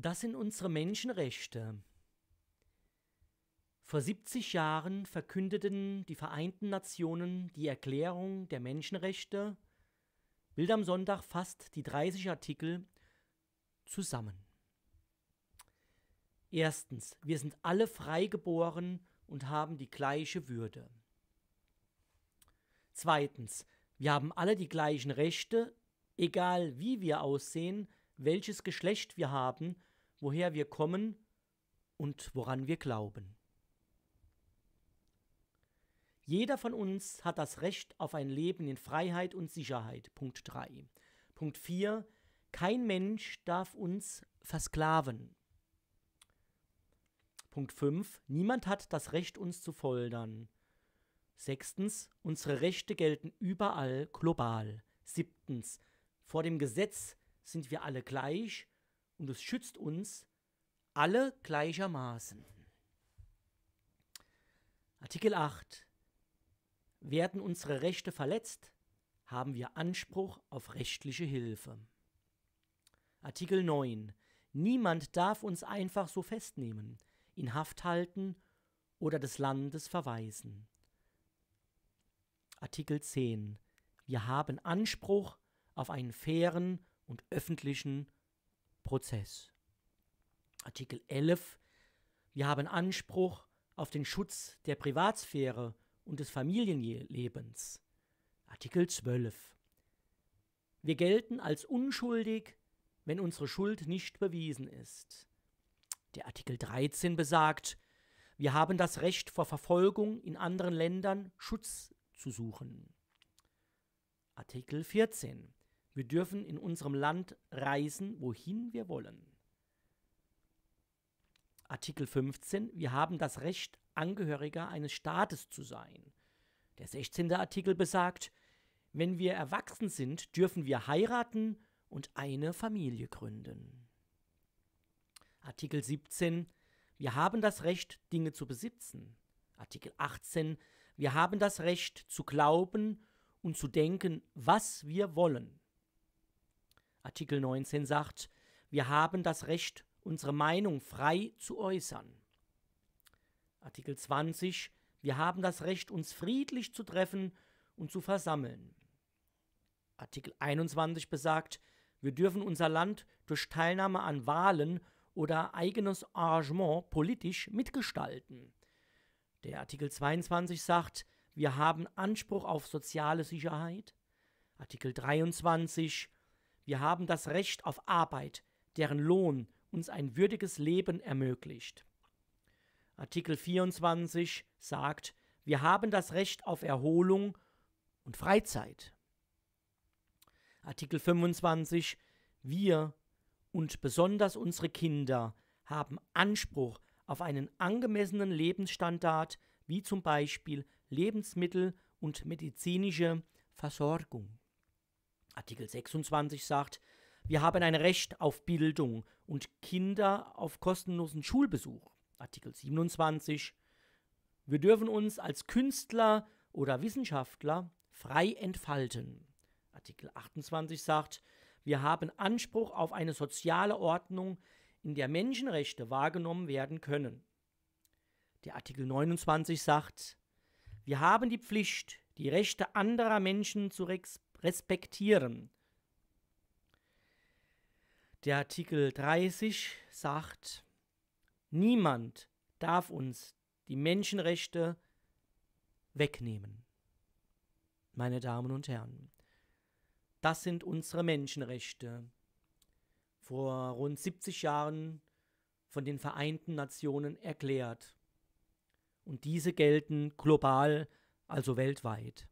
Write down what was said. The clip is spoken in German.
Das sind unsere Menschenrechte. Vor 70 Jahren verkündeten die Vereinten Nationen die Erklärung der Menschenrechte, Bild am Sonntag fasst die 30 Artikel zusammen. Erstens, wir sind alle frei geboren und haben die gleiche Würde. Zweitens, wir haben alle die gleichen Rechte, egal wie wir aussehen, welches Geschlecht wir haben woher wir kommen und woran wir glauben. Jeder von uns hat das Recht auf ein Leben in Freiheit und Sicherheit. Punkt 3. Punkt 4. Kein Mensch darf uns versklaven. Punkt 5. Niemand hat das Recht, uns zu foltern. Sechstens. Unsere Rechte gelten überall global. Siebtens. Vor dem Gesetz sind wir alle gleich und es schützt uns alle gleichermaßen. Artikel 8. Werden unsere Rechte verletzt, haben wir Anspruch auf rechtliche Hilfe. Artikel 9. Niemand darf uns einfach so festnehmen, in Haft halten oder des Landes verweisen. Artikel 10. Wir haben Anspruch auf einen fairen und öffentlichen Prozess. Artikel 11. Wir haben Anspruch auf den Schutz der Privatsphäre und des Familienlebens. Artikel 12. Wir gelten als unschuldig, wenn unsere Schuld nicht bewiesen ist. Der Artikel 13 besagt, wir haben das Recht vor Verfolgung in anderen Ländern Schutz zu suchen. Artikel 14. Wir dürfen in unserem Land reisen, wohin wir wollen. Artikel 15. Wir haben das Recht, Angehöriger eines Staates zu sein. Der 16. Artikel besagt, wenn wir erwachsen sind, dürfen wir heiraten und eine Familie gründen. Artikel 17. Wir haben das Recht, Dinge zu besitzen. Artikel 18. Wir haben das Recht zu glauben und zu denken, was wir wollen. Artikel 19 sagt, wir haben das Recht, unsere Meinung frei zu äußern. Artikel 20, wir haben das Recht, uns friedlich zu treffen und zu versammeln. Artikel 21 besagt, wir dürfen unser Land durch Teilnahme an Wahlen oder eigenes Arrangement politisch mitgestalten. Der Artikel 22 sagt, wir haben Anspruch auf soziale Sicherheit. Artikel 23, wir haben das Recht auf Arbeit, deren Lohn uns ein würdiges Leben ermöglicht. Artikel 24 sagt, wir haben das Recht auf Erholung und Freizeit. Artikel 25, wir und besonders unsere Kinder haben Anspruch auf einen angemessenen Lebensstandard, wie zum Beispiel Lebensmittel und medizinische Versorgung. Artikel 26 sagt, wir haben ein Recht auf Bildung und Kinder auf kostenlosen Schulbesuch. Artikel 27. Wir dürfen uns als Künstler oder Wissenschaftler frei entfalten. Artikel 28 sagt, wir haben Anspruch auf eine soziale Ordnung, in der Menschenrechte wahrgenommen werden können. Der Artikel 29 sagt, wir haben die Pflicht, die Rechte anderer Menschen zu respektieren respektieren. Der Artikel 30 sagt, niemand darf uns die Menschenrechte wegnehmen. Meine Damen und Herren, das sind unsere Menschenrechte. Vor rund 70 Jahren von den Vereinten Nationen erklärt. Und diese gelten global, also weltweit.